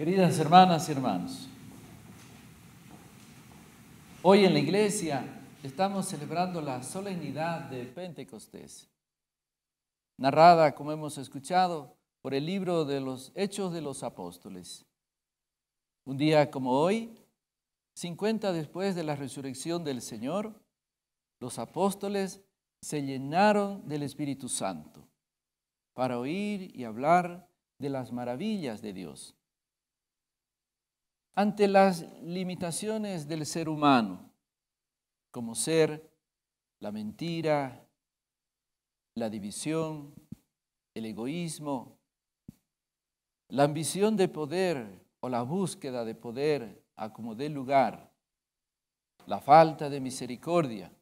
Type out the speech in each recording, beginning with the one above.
Queridas hermanas y hermanos, hoy en la iglesia estamos celebrando la solemnidad de Pentecostés, narrada, como hemos escuchado, por el libro de los Hechos de los Apóstoles. Un día como hoy, 50 después de la resurrección del Señor, los apóstoles se llenaron del Espíritu Santo para oír y hablar de las maravillas de Dios ante las limitaciones del ser humano, como ser la mentira, la división, el egoísmo, la ambición de poder o la búsqueda de poder a como dé lugar, la falta de misericordia,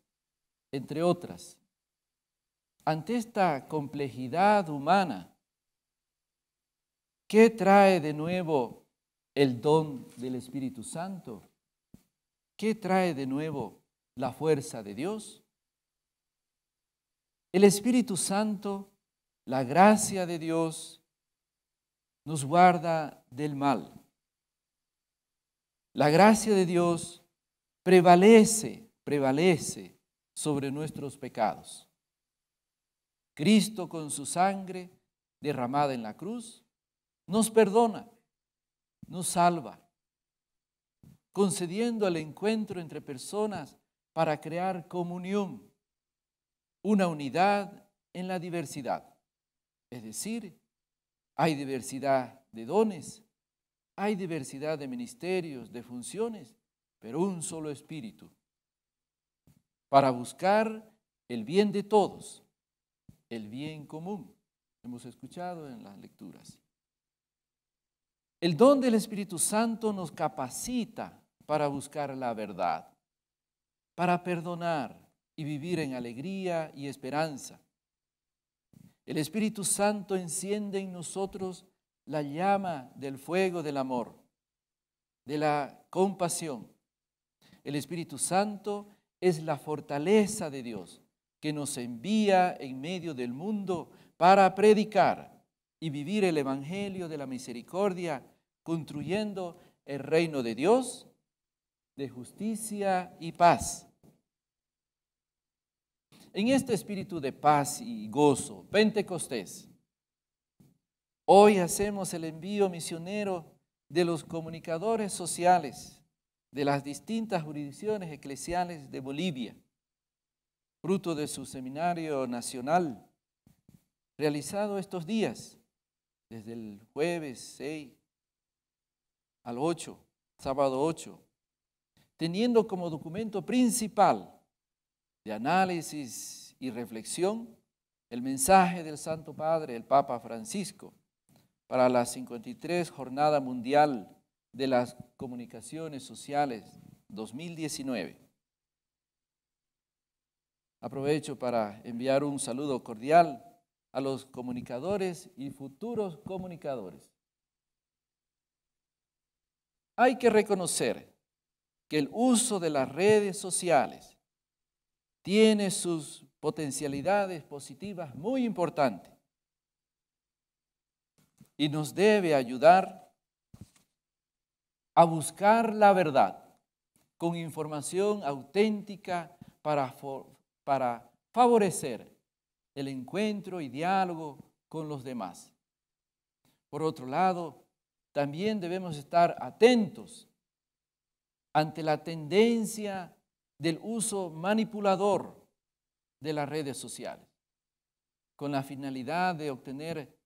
entre otras. Ante esta complejidad humana, ¿qué trae de nuevo el don del Espíritu Santo? ¿Qué trae de nuevo la fuerza de Dios? El Espíritu Santo, la gracia de Dios, nos guarda del mal. La gracia de Dios prevalece, prevalece sobre nuestros pecados. Cristo con su sangre derramada en la cruz nos perdona nos salva, concediendo el encuentro entre personas para crear comunión, una unidad en la diversidad. Es decir, hay diversidad de dones, hay diversidad de ministerios, de funciones, pero un solo espíritu, para buscar el bien de todos, el bien común. Hemos escuchado en las lecturas. El don del Espíritu Santo nos capacita para buscar la verdad, para perdonar y vivir en alegría y esperanza. El Espíritu Santo enciende en nosotros la llama del fuego del amor, de la compasión. El Espíritu Santo es la fortaleza de Dios que nos envía en medio del mundo para predicar y vivir el Evangelio de la misericordia construyendo el reino de Dios, de justicia y paz. En este espíritu de paz y gozo, Pentecostés, hoy hacemos el envío misionero de los comunicadores sociales de las distintas jurisdicciones eclesiales de Bolivia, fruto de su seminario nacional realizado estos días, desde el jueves 6 al 8, sábado 8, teniendo como documento principal de análisis y reflexión el mensaje del Santo Padre, el Papa Francisco, para la 53 Jornada Mundial de las Comunicaciones Sociales 2019. Aprovecho para enviar un saludo cordial a los comunicadores y futuros comunicadores. Hay que reconocer que el uso de las redes sociales tiene sus potencialidades positivas muy importantes y nos debe ayudar a buscar la verdad con información auténtica para, para favorecer el encuentro y diálogo con los demás. Por otro lado, también debemos estar atentos ante la tendencia del uso manipulador de las redes sociales, con la finalidad de obtener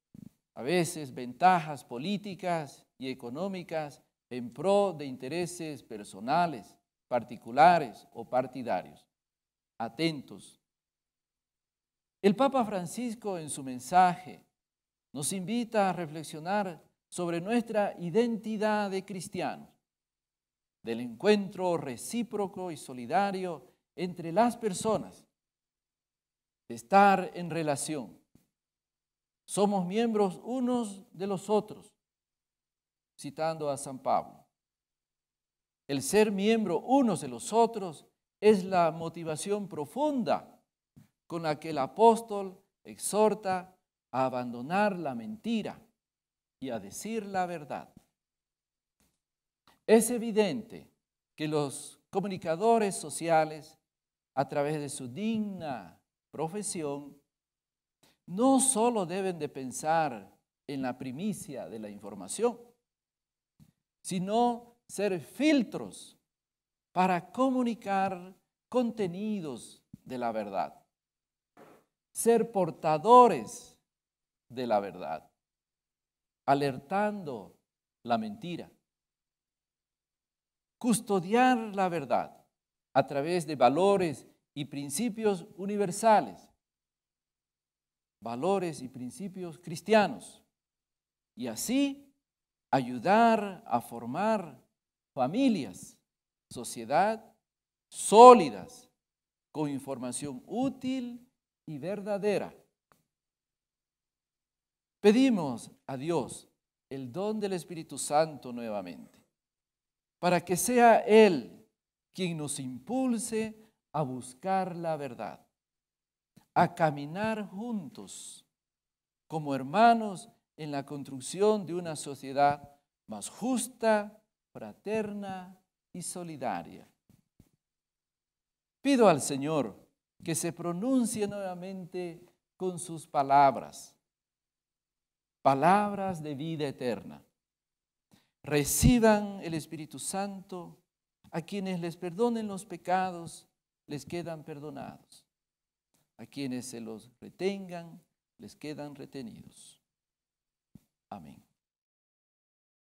a veces ventajas políticas y económicas en pro de intereses personales, particulares o partidarios. Atentos. El Papa Francisco en su mensaje nos invita a reflexionar sobre nuestra identidad de cristianos, del encuentro recíproco y solidario entre las personas, de estar en relación. Somos miembros unos de los otros, citando a San Pablo. El ser miembro unos de los otros es la motivación profunda con la que el apóstol exhorta a abandonar la mentira y a decir la verdad. Es evidente que los comunicadores sociales, a través de su digna profesión, no solo deben de pensar en la primicia de la información, sino ser filtros para comunicar contenidos de la verdad, ser portadores de la verdad alertando la mentira. Custodiar la verdad a través de valores y principios universales, valores y principios cristianos, y así ayudar a formar familias, sociedad sólidas, con información útil y verdadera Pedimos a Dios el don del Espíritu Santo nuevamente, para que sea Él quien nos impulse a buscar la verdad, a caminar juntos como hermanos en la construcción de una sociedad más justa, fraterna y solidaria. Pido al Señor que se pronuncie nuevamente con sus palabras palabras de vida eterna. Reciban el Espíritu Santo, a quienes les perdonen los pecados, les quedan perdonados. A quienes se los retengan, les quedan retenidos. Amén.